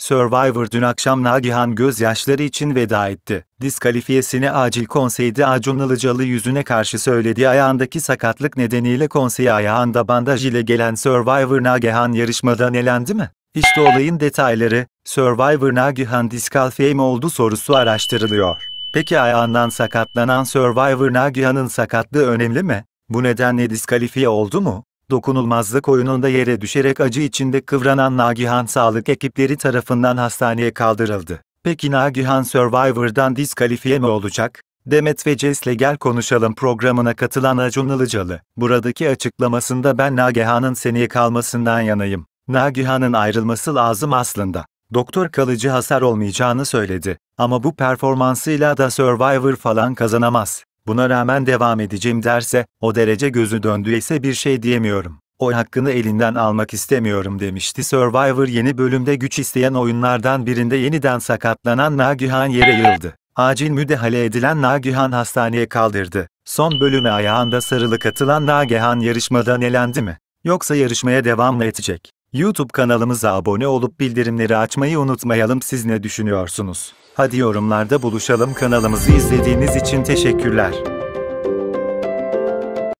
Survivor dün akşam Nagihan gözyaşları için veda etti. Diskalifiyesini acil konseyde Acun Ilıcalı yüzüne karşı söylediği ayağındaki sakatlık nedeniyle konseye ayağında bandaj ile gelen Survivor Nagihan yarışmadan elendi mi? İşte olayın detayları, Survivor Nagihan diskalifiye mi oldu sorusu araştırılıyor. Peki ayağından sakatlanan Survivor Nagihan'ın sakatlığı önemli mi? Bu nedenle diskalifiye oldu mu? dokunulmazlık oyununda yere düşerek acı içinde kıvranan Nagihan sağlık ekipleri tarafından hastaneye kaldırıldı. Peki Nagihan Survivor'dan diskalifiye mi olacak? Demet ve Cesle Gel Konuşalım programına katılan Acun Ilıcalı, buradaki açıklamasında ben Nagihan'ın seneye kalmasından yanayım. Nagihan'ın ayrılması lazım aslında. Doktor kalıcı hasar olmayacağını söyledi. Ama bu performansıyla da Survivor falan kazanamaz buna rağmen devam edeceğim derse, o derece gözü döndüyse bir şey diyemiyorum. O hakkını elinden almak istemiyorum demişti Survivor yeni bölümde güç isteyen oyunlardan birinde yeniden sakatlanan Nagihan yere yıldı. Acil müdahale edilen Nagihan hastaneye kaldırdı. Son bölüme ayağında sarılı katılan Nagihan yarışmadan elendi mi? Yoksa yarışmaya devam mı edecek? YouTube kanalımıza abone olup bildirimleri açmayı unutmayalım. Siz ne düşünüyorsunuz? Hadi yorumlarda buluşalım. Kanalımızı izlediğiniz için teşekkürler.